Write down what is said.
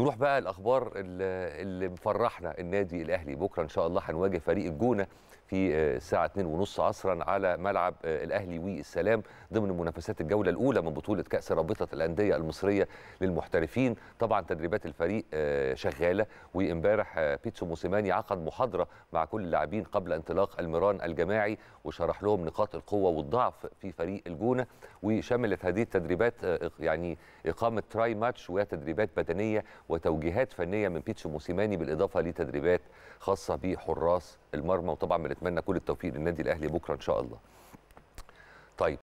نروح بقى الاخبار اللي مفرحنا النادي الاهلي بكره ان شاء الله هنواجه فريق الجونه في آه، الساعه 2 ونص عصرا على ملعب آه، الاهلي والسلام ضمن منافسات الجوله الاولى من بطوله كاس رابطه الانديه المصريه للمحترفين طبعا تدريبات الفريق آه، شغاله وامبارح بيتسو موسيماني عقد محاضره مع كل اللاعبين قبل انطلاق المران الجماعي وشرح لهم نقاط القوه والضعف في فريق الجونه وشملت هذه التدريبات يعني اقامه تراي ماتش وتدريبات بدنيه وتوجيهات فنيه من بيتشو موسيماني بالاضافه لتدريبات خاصه بحراس المرمى وطبعا بنتمنى كل التوفيق للنادي الاهلي بكره ان شاء الله. طيب